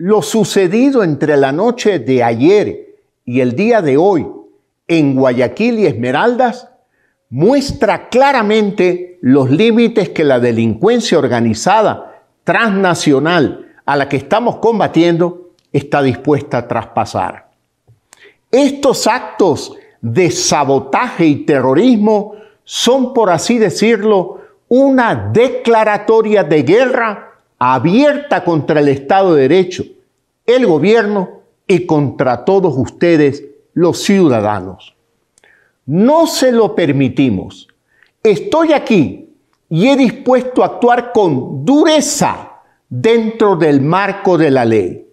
Lo sucedido entre la noche de ayer y el día de hoy en Guayaquil y Esmeraldas muestra claramente los límites que la delincuencia organizada transnacional a la que estamos combatiendo está dispuesta a traspasar. Estos actos de sabotaje y terrorismo son, por así decirlo, una declaratoria de guerra abierta contra el Estado de Derecho, el gobierno y contra todos ustedes, los ciudadanos. No se lo permitimos. Estoy aquí y he dispuesto a actuar con dureza dentro del marco de la ley.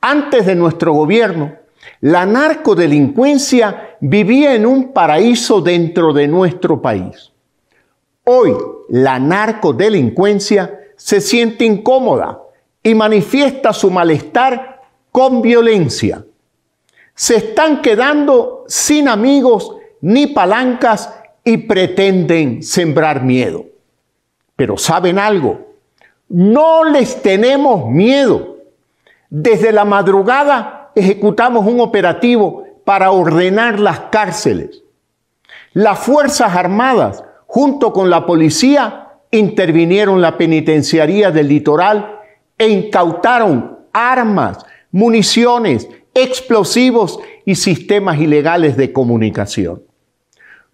Antes de nuestro gobierno, la narcodelincuencia vivía en un paraíso dentro de nuestro país. Hoy la narcodelincuencia se siente incómoda y manifiesta su malestar con violencia. Se están quedando sin amigos ni palancas y pretenden sembrar miedo. Pero saben algo, no les tenemos miedo. Desde la madrugada ejecutamos un operativo para ordenar las cárceles. Las Fuerzas Armadas, junto con la policía, intervinieron la penitenciaría del litoral e incautaron armas, municiones, explosivos y sistemas ilegales de comunicación.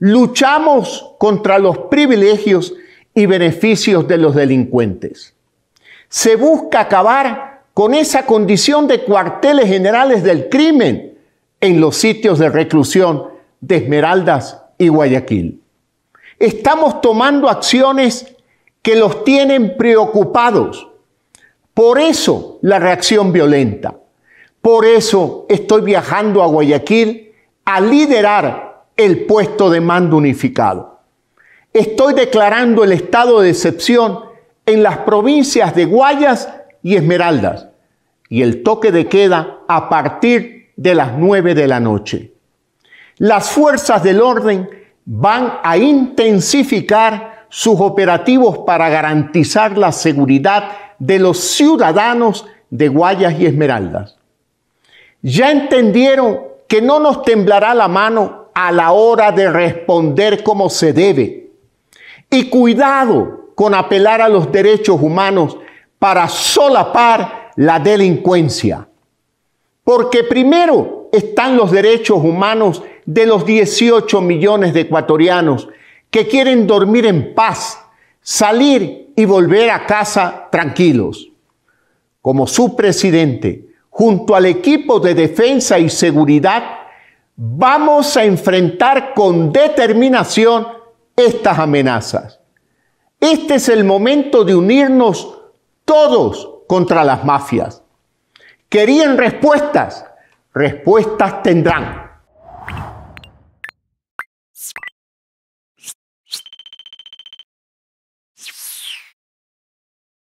Luchamos contra los privilegios y beneficios de los delincuentes. Se busca acabar con esa condición de cuarteles generales del crimen en los sitios de reclusión de Esmeraldas y Guayaquil. Estamos tomando acciones que los tienen preocupados. Por eso la reacción violenta. Por eso estoy viajando a Guayaquil a liderar el puesto de mando unificado. Estoy declarando el estado de excepción en las provincias de Guayas y Esmeraldas y el toque de queda a partir de las 9 de la noche. Las fuerzas del orden van a intensificar sus operativos para garantizar la seguridad de los ciudadanos de Guayas y Esmeraldas. Ya entendieron que no nos temblará la mano a la hora de responder como se debe. Y cuidado con apelar a los derechos humanos para solapar la delincuencia. Porque primero están los derechos humanos de los 18 millones de ecuatorianos que quieren dormir en paz, salir y volver a casa tranquilos. Como su presidente, junto al equipo de defensa y seguridad, vamos a enfrentar con determinación estas amenazas. Este es el momento de unirnos todos contra las mafias. Querían respuestas, respuestas tendrán.